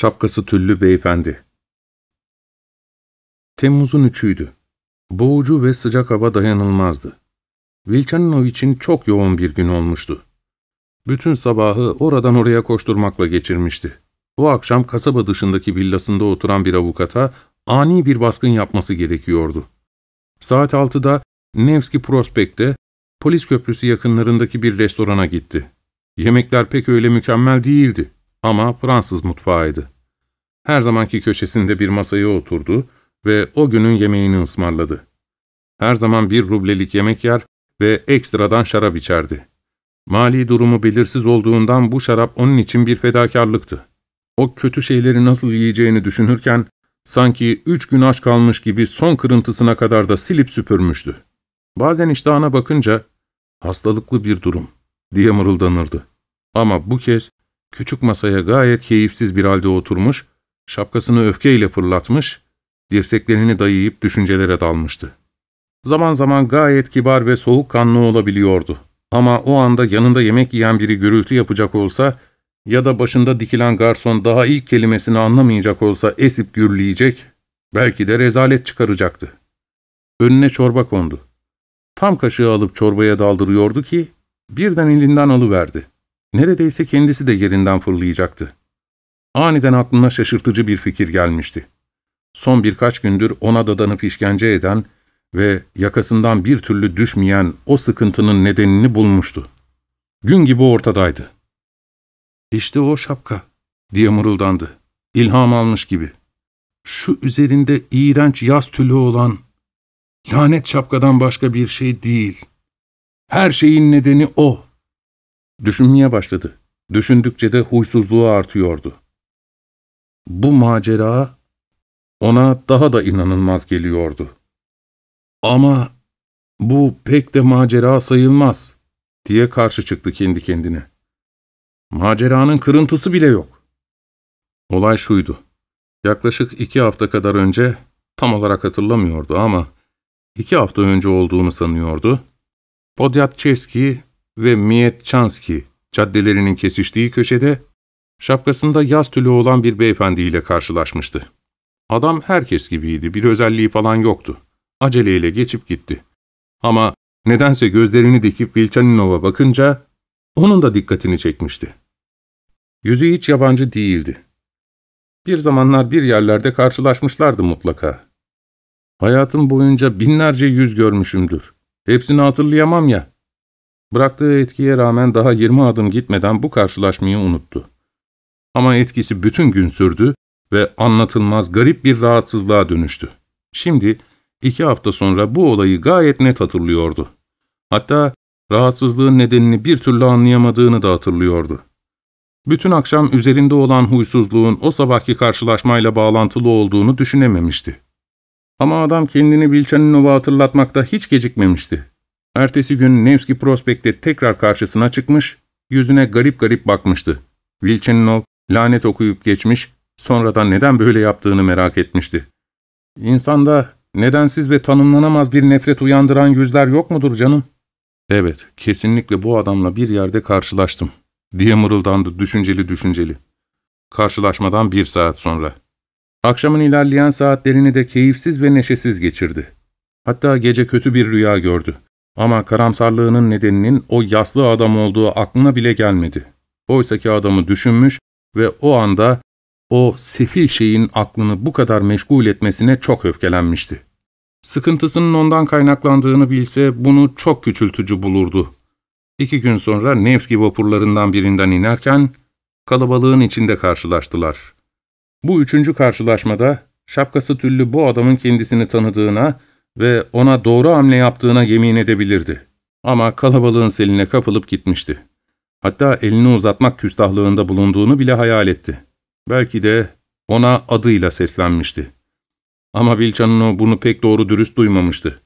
Şapkası tüllü beyefendi. Temmuz'un üçüydü. Boğucu ve sıcak hava dayanılmazdı. Vilchanov için çok yoğun bir gün olmuştu. Bütün sabahı oradan oraya koşturmakla geçirmişti. Bu akşam kasaba dışındaki villasında oturan bir avukata ani bir baskın yapması gerekiyordu. Saat 6'da Nevski Prospekt'te polis köprüsü yakınlarındaki bir restorana gitti. Yemekler pek öyle mükemmel değildi ama Fransız mutfağıydı. Her zamanki köşesinde bir masaya oturdu ve o günün yemeğini ısmarladı. Her zaman bir rublelik yemek yer ve ekstradan şarap içerdi. Mali durumu belirsiz olduğundan bu şarap onun için bir fedakarlıktı. O kötü şeyleri nasıl yiyeceğini düşünürken, sanki üç gün aç kalmış gibi son kırıntısına kadar da silip süpürmüştü. Bazen iştahına bakınca, hastalıklı bir durum diye mırıldanırdı. Ama bu kez Küçük masaya gayet keyifsiz bir halde oturmuş, şapkasını öfkeyle fırlatmış, dirseklerini dayayıp düşüncelere dalmıştı. Zaman zaman gayet kibar ve soğukkanlı olabiliyordu. Ama o anda yanında yemek yiyen biri gürültü yapacak olsa ya da başında dikilen garson daha ilk kelimesini anlamayacak olsa esip gürleyecek, belki de rezalet çıkaracaktı. Önüne çorba kondu. Tam kaşığı alıp çorbaya daldırıyordu ki birden elinden alıverdi. Neredeyse kendisi de yerinden fırlayacaktı. Aniden aklına şaşırtıcı bir fikir gelmişti. Son birkaç gündür ona dadanıp işkence eden ve yakasından bir türlü düşmeyen o sıkıntının nedenini bulmuştu. Gün gibi ortadaydı. İşte o şapka diye mırıldandı. İlham almış gibi. Şu üzerinde iğrenç yaz tülü olan lanet şapkadan başka bir şey değil. Her şeyin nedeni o. Düşünmeye başladı. Düşündükçe de huysuzluğu artıyordu. Bu macera ona daha da inanılmaz geliyordu. Ama bu pek de macera sayılmaz diye karşı çıktı kendi kendine. Maceranın kırıntısı bile yok. Olay şuydu. Yaklaşık iki hafta kadar önce, tam olarak hatırlamıyordu ama iki hafta önce olduğunu sanıyordu. Podyatçeski ve Mietçanski caddelerinin kesiştiği köşede şapkasında yaz tülü olan bir beyefendiyle karşılaşmıştı. Adam herkes gibiydi, bir özelliği falan yoktu. Aceleyle geçip gitti. Ama nedense gözlerini dikip Vilcaninov'a bakınca onun da dikkatini çekmişti. Yüzü hiç yabancı değildi. Bir zamanlar bir yerlerde karşılaşmışlardı mutlaka. Hayatım boyunca binlerce yüz görmüşümdür. Hepsini hatırlayamam ya. Bıraktığı etkiye rağmen daha 20 adım gitmeden bu karşılaşmayı unuttu. Ama etkisi bütün gün sürdü ve anlatılmaz garip bir rahatsızlığa dönüştü. Şimdi iki hafta sonra bu olayı gayet net hatırlıyordu. Hatta rahatsızlığın nedenini bir türlü anlayamadığını da hatırlıyordu. Bütün akşam üzerinde olan huysuzluğun o sabahki karşılaşmayla bağlantılı olduğunu düşünememişti. Ama adam kendini Bilçaninova hatırlatmakta hiç gecikmemişti. Ertesi gün Nevski Prospekt'te tekrar karşısına çıkmış, yüzüne garip garip bakmıştı. Vilcheninov lanet okuyup geçmiş, sonradan neden böyle yaptığını merak etmişti. İnsanda nedensiz ve tanımlanamaz bir nefret uyandıran yüzler yok mudur canım? Evet, kesinlikle bu adamla bir yerde karşılaştım, diye mırıldandı düşünceli düşünceli. Karşılaşmadan bir saat sonra. Akşamın ilerleyen saatlerini de keyifsiz ve neşesiz geçirdi. Hatta gece kötü bir rüya gördü. Ama karamsarlığının nedeninin o yaslı adam olduğu aklına bile gelmedi. Oysaki adamı düşünmüş ve o anda o sefil şeyin aklını bu kadar meşgul etmesine çok öfkelenmişti. Sıkıntısının ondan kaynaklandığını bilse bunu çok küçültücü bulurdu. İki gün sonra Nevski vapurlarından birinden inerken kalabalığın içinde karşılaştılar. Bu üçüncü karşılaşmada şapkası tüllü bu adamın kendisini tanıdığına ve ona doğru hamle yaptığına yemin edebilirdi. Ama kalabalığın seline kapılıp gitmişti. Hatta elini uzatmak küstahlığında bulunduğunu bile hayal etti. Belki de ona adıyla seslenmişti. Ama Bilçan'ın bunu pek doğru dürüst duymamıştı.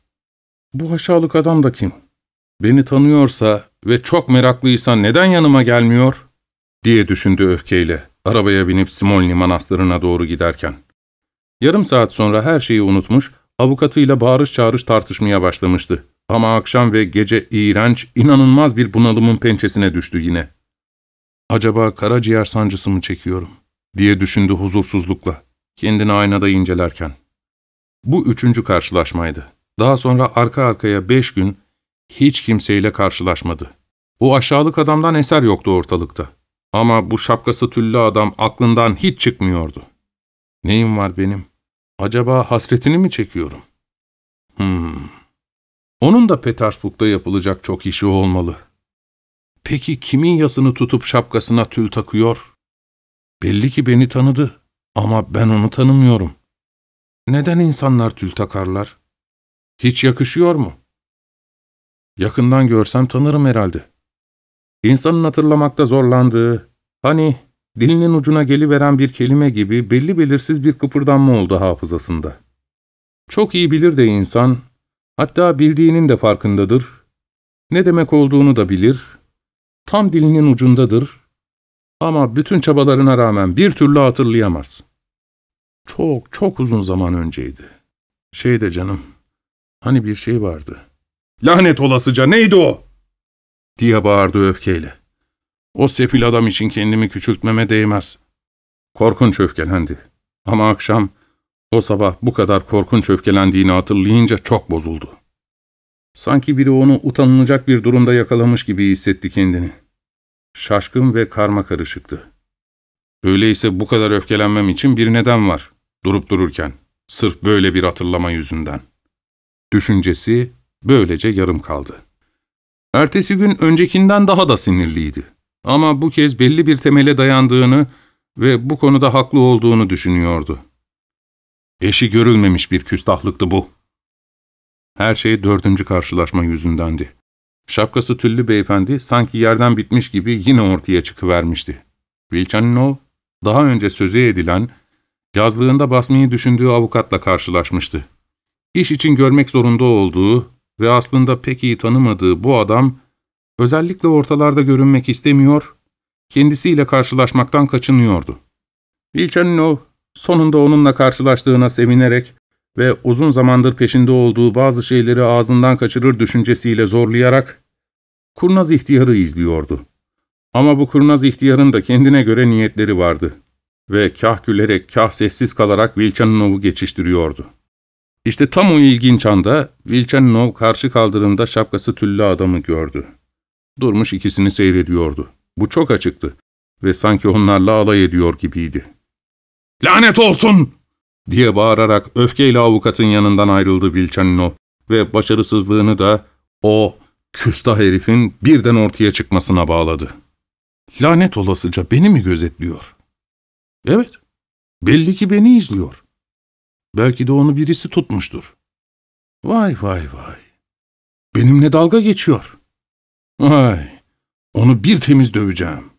''Bu aşağılık adam da kim? Beni tanıyorsa ve çok meraklıysa neden yanıma gelmiyor?'' diye düşündü öfkeyle arabaya binip Simolni Manastırı'na doğru giderken. Yarım saat sonra her şeyi unutmuş, avukatıyla bağırış çağırış tartışmaya başlamıştı. Ama akşam ve gece iğrenç, inanılmaz bir bunalımın pençesine düştü yine. ''Acaba karaciğer sancısı mı çekiyorum?'' diye düşündü huzursuzlukla, kendini aynada incelerken. Bu üçüncü karşılaşmaydı. Daha sonra arka arkaya beş gün hiç kimseyle karşılaşmadı. O aşağılık adamdan eser yoktu ortalıkta. Ama bu şapkası tüllü adam aklından hiç çıkmıyordu. ''Neyim var benim?'' Acaba hasretini mi çekiyorum? Hmm. Onun da Petersburg'da yapılacak çok işi olmalı. Peki kimin yasını tutup şapkasına tül takıyor? Belli ki beni tanıdı ama ben onu tanımıyorum. Neden insanlar tül takarlar? Hiç yakışıyor mu? Yakından görsem tanırım herhalde. İnsanın hatırlamakta zorlandığı, hani dilinin ucuna geliveren bir kelime gibi belli belirsiz bir kıpırdanma oldu hafızasında. Çok iyi bilir de insan, hatta bildiğinin de farkındadır, ne demek olduğunu da bilir, tam dilinin ucundadır ama bütün çabalarına rağmen bir türlü hatırlayamaz. Çok çok uzun zaman önceydi. Şey de canım, hani bir şey vardı. Lanet olasıca neydi o? diye bağırdı öfkeyle. O sefil adam için kendimi küçültmeme değmez. Korkunç öfkelendi. Ama akşam, o sabah bu kadar korkunç öfkelendiğini hatırlayınca çok bozuldu. Sanki biri onu utanılacak bir durumda yakalamış gibi hissetti kendini. Şaşkın ve karma karışıktı. Öyleyse bu kadar öfkelenmem için bir neden var, durup dururken, sırf böyle bir hatırlama yüzünden. Düşüncesi böylece yarım kaldı. Ertesi gün öncekinden daha da sinirliydi. Ama bu kez belli bir temele dayandığını ve bu konuda haklı olduğunu düşünüyordu. Eşi görülmemiş bir küstahlıktı bu. Her şey dördüncü karşılaşma yüzündendi. Şapkası tüllü beyefendi sanki yerden bitmiş gibi yine ortaya çıkıvermişti. Vilchaninov, daha önce sözü edilen, yazlığında basmayı düşündüğü avukatla karşılaşmıştı. İş için görmek zorunda olduğu ve aslında pek iyi tanımadığı bu adam, Özellikle ortalarda görünmek istemiyor, kendisiyle karşılaşmaktan kaçınıyordu. Vilchenov sonunda onunla karşılaştığına sevinerek ve uzun zamandır peşinde olduğu bazı şeyleri ağzından kaçırır düşüncesiyle zorlayarak kurnaz ihtiyarı izliyordu. Ama bu kurnaz ihtiyarın da kendine göre niyetleri vardı ve kah gülerek kah sessiz kalarak Vilchanov'u geçiştiriyordu. İşte tam o ilginç anda Vilchanov karşı kaldırımda şapkası tüllü adamı gördü. Durmuş ikisini seyrediyordu. Bu çok açıktı ve sanki onlarla alay ediyor gibiydi. ''Lanet olsun!'' diye bağırarak öfkeyle avukatın yanından ayrıldı Vilchanino ve başarısızlığını da o küstah herifin birden ortaya çıkmasına bağladı. ''Lanet olasıca beni mi gözetliyor?'' ''Evet, belli ki beni izliyor. Belki de onu birisi tutmuştur.'' ''Vay vay vay, benimle dalga geçiyor.'' Ay, onu bir temiz döveceğim.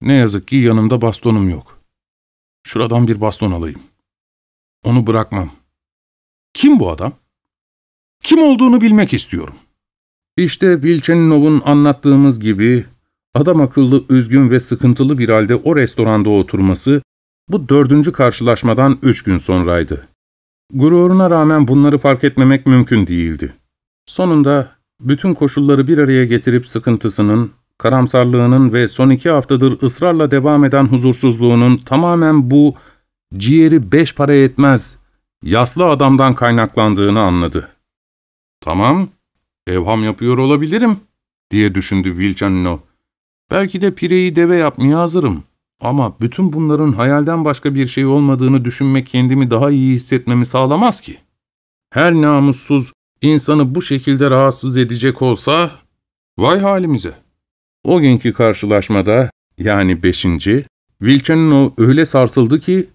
Ne yazık ki yanımda bastonum yok. Şuradan bir baston alayım. Onu bırakmam. Kim bu adam? Kim olduğunu bilmek istiyorum. İşte Bilçeninov'un anlattığımız gibi adam akıllı üzgün ve sıkıntılı bir halde o restoranda oturması bu dördüncü karşılaşmadan üç gün sonraydı. Gururuna rağmen bunları fark etmemek mümkün değildi. Sonunda bütün koşulları bir araya getirip sıkıntısının, karamsarlığının ve son iki haftadır ısrarla devam eden huzursuzluğunun tamamen bu ciğeri beş para etmez yaslı adamdan kaynaklandığını anladı. ''Tamam, evham yapıyor olabilirim.'' diye düşündü Vilcanino. ''Belki de pireyi deve yapmaya hazırım. Ama bütün bunların hayalden başka bir şey olmadığını düşünmek kendimi daha iyi hissetmemi sağlamaz ki. Her namussuz, insanı bu şekilde rahatsız edecek olsa, vay halimize. O günkü karşılaşmada, yani beşinci, Vilcanino öyle sarsıldı ki,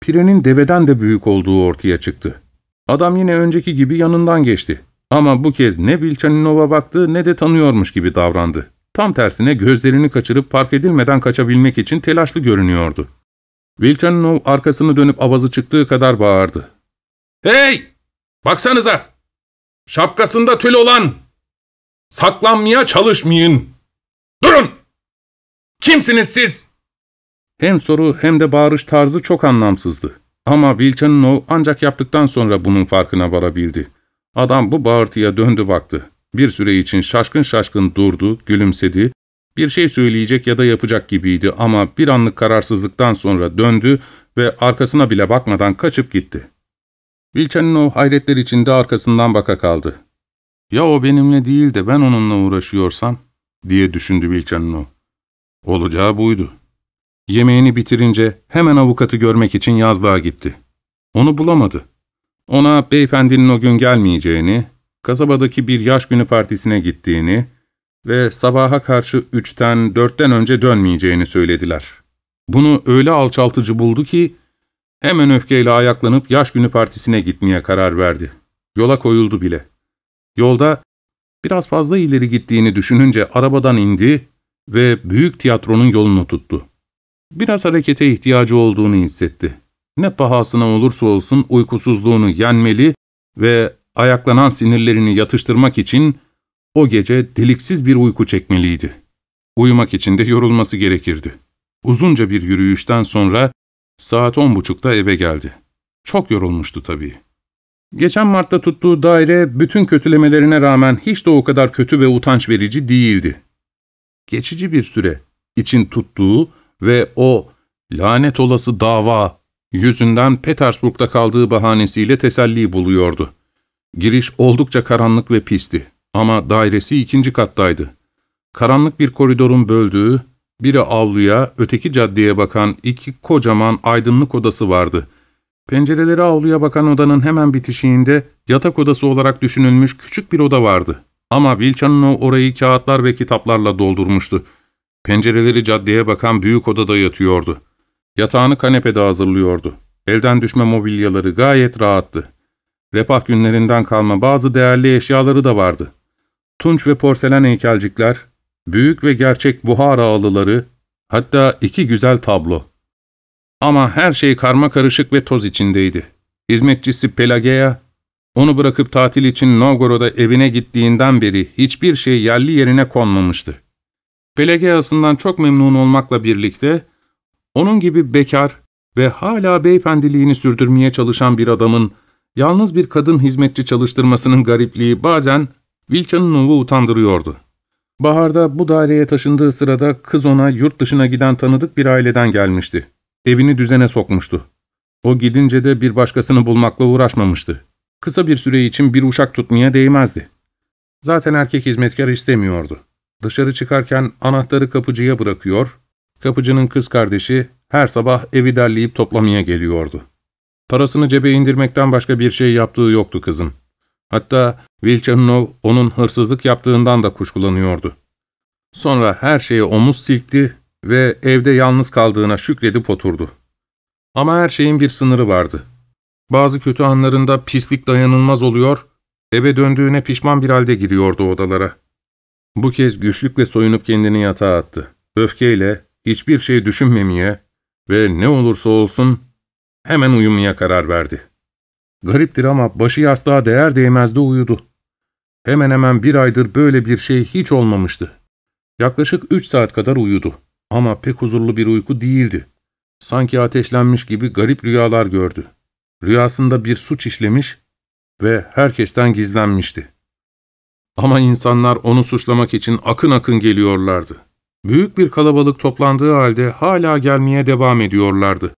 pirenin deveden de büyük olduğu ortaya çıktı. Adam yine önceki gibi yanından geçti. Ama bu kez ne Vilcaninov'a baktı ne de tanıyormuş gibi davrandı. Tam tersine gözlerini kaçırıp fark edilmeden kaçabilmek için telaşlı görünüyordu. Vilcaninov arkasını dönüp avazı çıktığı kadar bağırdı. ''Hey! Baksanıza!'' Şapkasında tül olan! Saklanmaya çalışmayın! Durun! Kimsiniz siz?'' Hem soru hem de bağırış tarzı çok anlamsızdı. Ama Bilçan'ın o ancak yaptıktan sonra bunun farkına varabildi. Adam bu bağırtıya döndü baktı. Bir süre için şaşkın şaşkın durdu, gülümsedi. Bir şey söyleyecek ya da yapacak gibiydi ama bir anlık kararsızlıktan sonra döndü ve arkasına bile bakmadan kaçıp gitti.'' İlçenin o hayretler içinde arkasından baka kaldı. ''Ya o benimle değil de ben onunla uğraşıyorsam?'' diye düşündü Bilçen'in o. Olacağı buydu. Yemeğini bitirince hemen avukatı görmek için yazlığa gitti. Onu bulamadı. Ona beyefendinin o gün gelmeyeceğini, kasabadaki bir yaş günü partisine gittiğini ve sabaha karşı üçten dörtten önce dönmeyeceğini söylediler. Bunu öyle alçaltıcı buldu ki Hemen öfkeyle ayaklanıp yaş günü partisine gitmeye karar verdi. Yola koyuldu bile. Yolda biraz fazla ileri gittiğini düşününce arabadan indi ve büyük tiyatronun yolunu tuttu. Biraz harekete ihtiyacı olduğunu hissetti. Ne pahasına olursa olsun uykusuzluğunu yenmeli ve ayaklanan sinirlerini yatıştırmak için o gece deliksiz bir uyku çekmeliydi. Uyumak için de yorulması gerekirdi. Uzunca bir yürüyüşten sonra Saat on buçukta eve geldi. Çok yorulmuştu tabii. Geçen Mart'ta tuttuğu daire bütün kötülemelerine rağmen hiç de o kadar kötü ve utanç verici değildi. Geçici bir süre için tuttuğu ve o lanet olası dava yüzünden Petersburg'da kaldığı bahanesiyle teselli buluyordu. Giriş oldukça karanlık ve pisti ama dairesi ikinci kattaydı. Karanlık bir koridorun böldüğü, biri avluya, öteki caddeye bakan iki kocaman aydınlık odası vardı. Pencereleri avluya bakan odanın hemen bitişiğinde yatak odası olarak düşünülmüş küçük bir oda vardı. Ama Vilcanino orayı kağıtlar ve kitaplarla doldurmuştu. Pencereleri caddeye bakan büyük odada yatıyordu. Yatağını kanepede hazırlıyordu. Elden düşme mobilyaları gayet rahattı. Refah günlerinden kalma bazı değerli eşyaları da vardı. Tunç ve porselen heykelcikler, büyük ve gerçek buhar ağlıları, hatta iki güzel tablo. Ama her şey karma karışık ve toz içindeydi. Hizmetçisi Pelageya, onu bırakıp tatil için Novgorod'a evine gittiğinden beri hiçbir şey yerli yerine konmamıştı. Pelageya'sından çok memnun olmakla birlikte, onun gibi bekar ve hala beyefendiliğini sürdürmeye çalışan bir adamın, yalnız bir kadın hizmetçi çalıştırmasının garipliği bazen Vilca'nın onu utandırıyordu.'' Baharda bu daireye taşındığı sırada kız ona yurt dışına giden tanıdık bir aileden gelmişti. Evini düzene sokmuştu. O gidince de bir başkasını bulmakla uğraşmamıştı. Kısa bir süre için bir uşak tutmaya değmezdi. Zaten erkek hizmetkar istemiyordu. Dışarı çıkarken anahtarı kapıcıya bırakıyor, kapıcının kız kardeşi her sabah evi derleyip toplamaya geliyordu. Parasını cebe indirmekten başka bir şey yaptığı yoktu kızın. Hatta Vilchanov onun hırsızlık yaptığından da kuşkulanıyordu. Sonra her şeye omuz silkti ve evde yalnız kaldığına şükredip oturdu. Ama her şeyin bir sınırı vardı. Bazı kötü anlarında pislik dayanılmaz oluyor, eve döndüğüne pişman bir halde giriyordu odalara. Bu kez güçlükle soyunup kendini yatağa attı. Öfkeyle, hiçbir şey düşünmemeye ve ne olursa olsun hemen uyumaya karar verdi. Gariptir ama başı yastığa değer değmez de uyudu. Hemen hemen bir aydır böyle bir şey hiç olmamıştı. Yaklaşık üç saat kadar uyudu ama pek huzurlu bir uyku değildi. Sanki ateşlenmiş gibi garip rüyalar gördü. Rüyasında bir suç işlemiş ve herkesten gizlenmişti. Ama insanlar onu suçlamak için akın akın geliyorlardı. Büyük bir kalabalık toplandığı halde hala gelmeye devam ediyorlardı.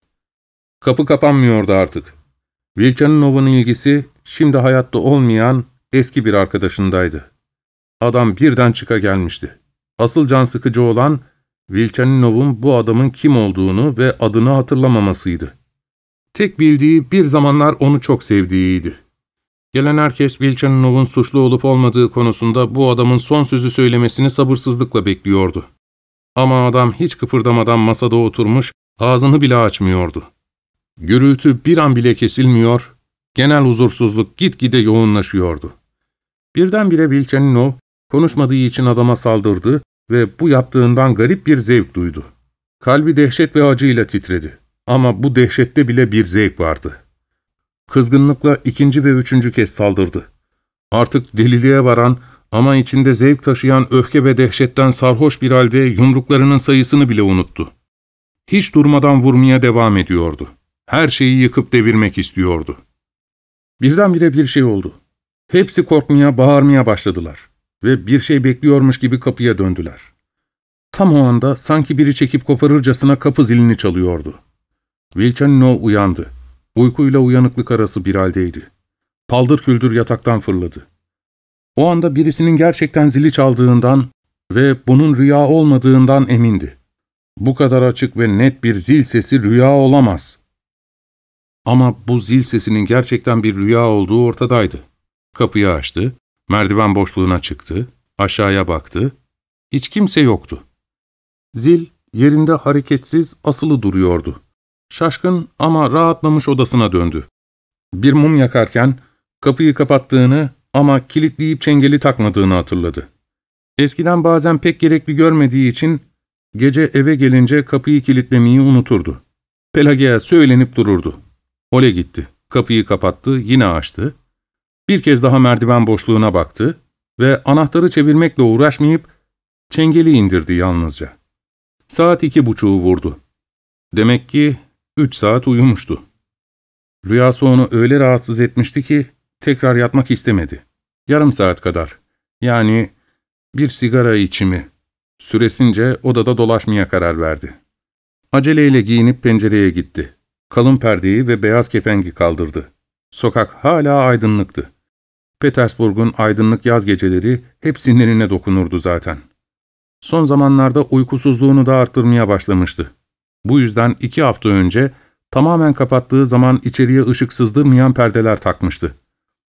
Kapı kapanmıyordu artık. Vilcaninov'un ilgisi şimdi hayatta olmayan eski bir arkadaşındaydı. Adam birden çıka gelmişti. Asıl can sıkıcı olan Vilcaninov'un bu adamın kim olduğunu ve adını hatırlamamasıydı. Tek bildiği bir zamanlar onu çok sevdiğiydi. Gelen herkes Vilcaninov'un suçlu olup olmadığı konusunda bu adamın son sözü söylemesini sabırsızlıkla bekliyordu. Ama adam hiç kıpırdamadan masada oturmuş, ağzını bile açmıyordu. Gürültü bir an bile kesilmiyor, genel huzursuzluk gitgide yoğunlaşıyordu. Birdenbire o konuşmadığı için adama saldırdı ve bu yaptığından garip bir zevk duydu. Kalbi dehşet ve acıyla titredi. Ama bu dehşette bile bir zevk vardı. Kızgınlıkla ikinci ve üçüncü kez saldırdı. Artık deliliğe varan ama içinde zevk taşıyan öfke ve dehşetten sarhoş bir halde yumruklarının sayısını bile unuttu. Hiç durmadan vurmaya devam ediyordu. Her şeyi yıkıp devirmek istiyordu. Birdenbire bir şey oldu. Hepsi korkmaya, bağırmaya başladılar ve bir şey bekliyormuş gibi kapıya döndüler. Tam o anda sanki biri çekip koparırcasına kapı zilini çalıyordu. Vilchenno uyandı. Uykuyla uyanıklık arası bir haldeydi. Paldır küldür yataktan fırladı. O anda birisinin gerçekten zili çaldığından ve bunun rüya olmadığından emindi. Bu kadar açık ve net bir zil sesi rüya olamaz. Ama bu zil sesinin gerçekten bir rüya olduğu ortadaydı. Kapıyı açtı, merdiven boşluğuna çıktı, aşağıya baktı. Hiç kimse yoktu. Zil yerinde hareketsiz asılı duruyordu. Şaşkın ama rahatlamış odasına döndü. Bir mum yakarken kapıyı kapattığını ama kilitleyip çengeli takmadığını hatırladı. Eskiden bazen pek gerekli görmediği için gece eve gelince kapıyı kilitlemeyi unuturdu. Pelagia söylenip dururdu. Ole gitti. Kapıyı kapattı, yine açtı. Bir kez daha merdiven boşluğuna baktı ve anahtarı çevirmekle uğraşmayıp çengeli indirdi yalnızca. Saat iki buçuğu vurdu. Demek ki üç saat uyumuştu. Rüyası onu öyle rahatsız etmişti ki tekrar yatmak istemedi. Yarım saat kadar. Yani bir sigara içimi. Süresince odada dolaşmaya karar verdi. Aceleyle giyinip pencereye gitti. Kalın perdeyi ve beyaz kepengi kaldırdı. Sokak hala aydınlıktı. Petersburg'un aydınlık yaz geceleri hep sinirine dokunurdu zaten. Son zamanlarda uykusuzluğunu da arttırmaya başlamıştı. Bu yüzden iki hafta önce tamamen kapattığı zaman içeriye ışık sızdırmayan perdeler takmıştı.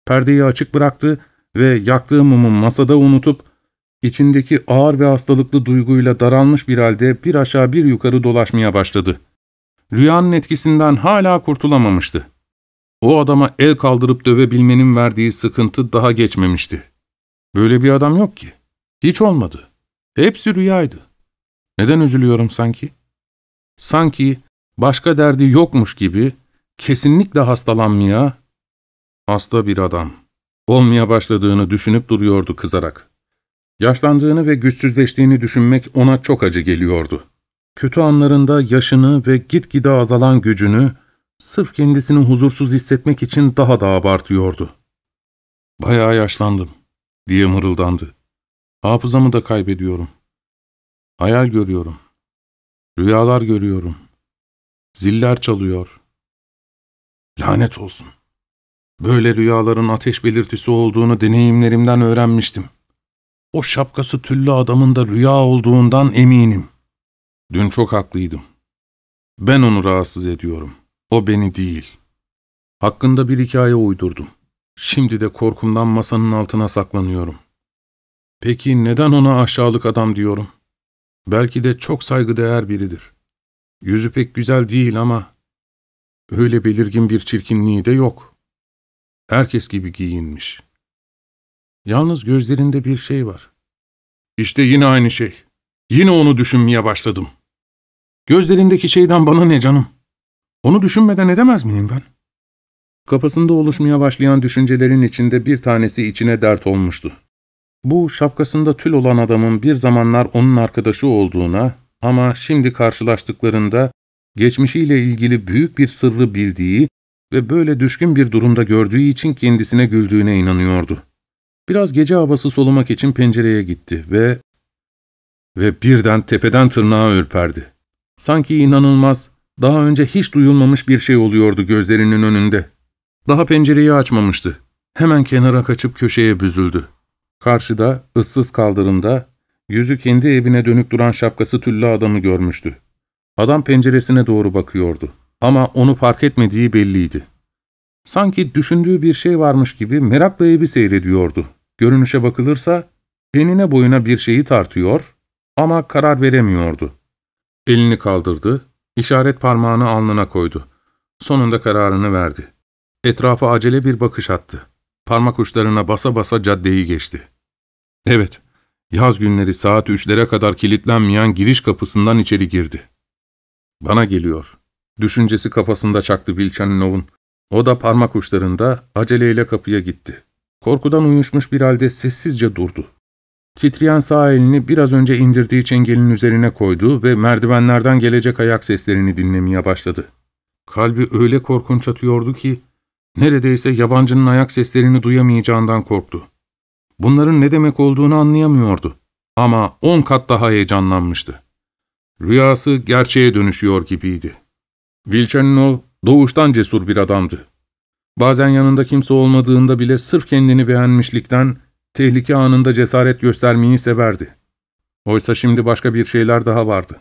Perdeyi açık bıraktı ve yaktığı mumu masada unutup içindeki ağır ve hastalıklı duyguyla daralmış bir halde bir aşağı bir yukarı dolaşmaya başladı.'' rüyanın etkisinden hala kurtulamamıştı. O adama el kaldırıp dövebilmenin verdiği sıkıntı daha geçmemişti. Böyle bir adam yok ki. Hiç olmadı. Hepsi rüyaydı. Neden üzülüyorum sanki? Sanki başka derdi yokmuş gibi kesinlikle hastalanmaya, hasta bir adam, olmaya başladığını düşünüp duruyordu kızarak. Yaşlandığını ve güçsüzleştiğini düşünmek ona çok acı geliyordu kötü anlarında yaşını ve gitgide azalan gücünü sırf kendisini huzursuz hissetmek için daha da abartıyordu. ''Bayağı yaşlandım.'' diye mırıldandı. ''Hafızamı da kaybediyorum. Hayal görüyorum. Rüyalar görüyorum. Ziller çalıyor. Lanet olsun. Böyle rüyaların ateş belirtisi olduğunu deneyimlerimden öğrenmiştim. O şapkası tüllü adamın da rüya olduğundan eminim.'' Dün çok haklıydım. Ben onu rahatsız ediyorum. O beni değil. Hakkında bir hikaye uydurdum. Şimdi de korkumdan masanın altına saklanıyorum. Peki neden ona aşağılık adam diyorum? Belki de çok saygıdeğer biridir. Yüzü pek güzel değil ama öyle belirgin bir çirkinliği de yok. Herkes gibi giyinmiş. Yalnız gözlerinde bir şey var. İşte yine aynı şey. Yine onu düşünmeye başladım.'' Gözlerindeki şeyden bana ne canım? Onu düşünmeden edemez miyim ben? Kafasında oluşmaya başlayan düşüncelerin içinde bir tanesi içine dert olmuştu. Bu şapkasında tül olan adamın bir zamanlar onun arkadaşı olduğuna ama şimdi karşılaştıklarında geçmişiyle ilgili büyük bir sırrı bildiği ve böyle düşkün bir durumda gördüğü için kendisine güldüğüne inanıyordu. Biraz gece havası solumak için pencereye gitti ve... Ve birden tepeden tırnağa ürperdi. Sanki inanılmaz, daha önce hiç duyulmamış bir şey oluyordu gözlerinin önünde. Daha pencereyi açmamıştı. Hemen kenara kaçıp köşeye büzüldü. Karşıda, ıssız kaldırımda, yüzü kendi evine dönük duran şapkası tüllü adamı görmüştü. Adam penceresine doğru bakıyordu. Ama onu fark etmediği belliydi. Sanki düşündüğü bir şey varmış gibi merakla evi seyrediyordu. Görünüşe bakılırsa penine boyuna bir şeyi tartıyor ama karar veremiyordu. Elini kaldırdı, işaret parmağını alnına koydu. Sonunda kararını verdi. Etrafa acele bir bakış attı. Parmak uçlarına basa basa caddeyi geçti. Evet, yaz günleri saat üçlere kadar kilitlenmeyen giriş kapısından içeri girdi. Bana geliyor. Düşüncesi kafasında çaktı Bilçaninov'un. O da parmak uçlarında aceleyle kapıya gitti. Korkudan uyuşmuş bir halde sessizce durdu. Titreyen sağ elini biraz önce indirdiği çengelin üzerine koydu ve merdivenlerden gelecek ayak seslerini dinlemeye başladı. Kalbi öyle korkunç atıyordu ki, neredeyse yabancının ayak seslerini duyamayacağından korktu. Bunların ne demek olduğunu anlayamıyordu ama on kat daha heyecanlanmıştı. Rüyası gerçeğe dönüşüyor gibiydi. Vilchenov doğuştan cesur bir adamdı. Bazen yanında kimse olmadığında bile sırf kendini beğenmişlikten Tehlike anında cesaret göstermeyi severdi. Oysa şimdi başka bir şeyler daha vardı.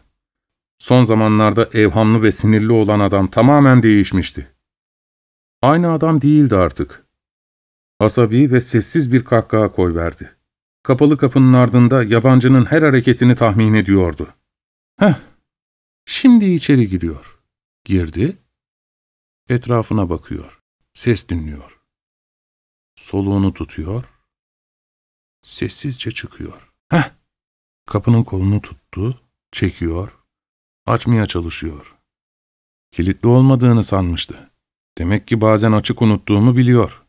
Son zamanlarda evhamlı ve sinirli olan adam tamamen değişmişti. Aynı adam değildi artık. Asabi ve sessiz bir kahkaha koyverdi. Kapalı kapının ardında yabancının her hareketini tahmin ediyordu. Heh, şimdi içeri giriyor. Girdi, etrafına bakıyor, ses dinliyor. Soluğunu tutuyor, Sessizce çıkıyor. Heh! Kapının kolunu tuttu, çekiyor, açmaya çalışıyor. Kilitli olmadığını sanmıştı. Demek ki bazen açık unuttuğumu biliyor.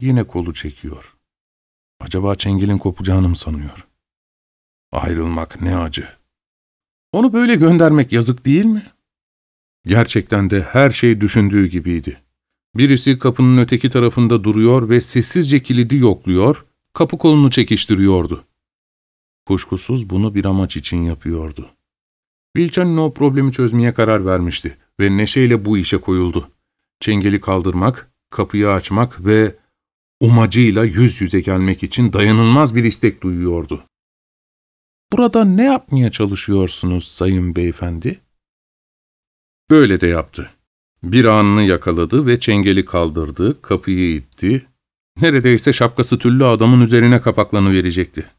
Yine kolu çekiyor. Acaba çengilin kopacağını mı sanıyor? Ayrılmak ne acı. Onu böyle göndermek yazık değil mi? Gerçekten de her şey düşündüğü gibiydi. Birisi kapının öteki tarafında duruyor ve sessizce kilidi yokluyor, kapı kolunu çekiştiriyordu. Kuşkusuz bunu bir amaç için yapıyordu. Bilçen o problemi çözmeye karar vermişti ve neşeyle bu işe koyuldu. Çengeli kaldırmak, kapıyı açmak ve umacıyla yüz yüze gelmek için dayanılmaz bir istek duyuyordu. ''Burada ne yapmaya çalışıyorsunuz sayın beyefendi?'' Böyle de yaptı. Bir anını yakaladı ve çengeli kaldırdı, kapıyı itti, Neredeyse şapkası tüllü adamın üzerine kapaklanıverecekti.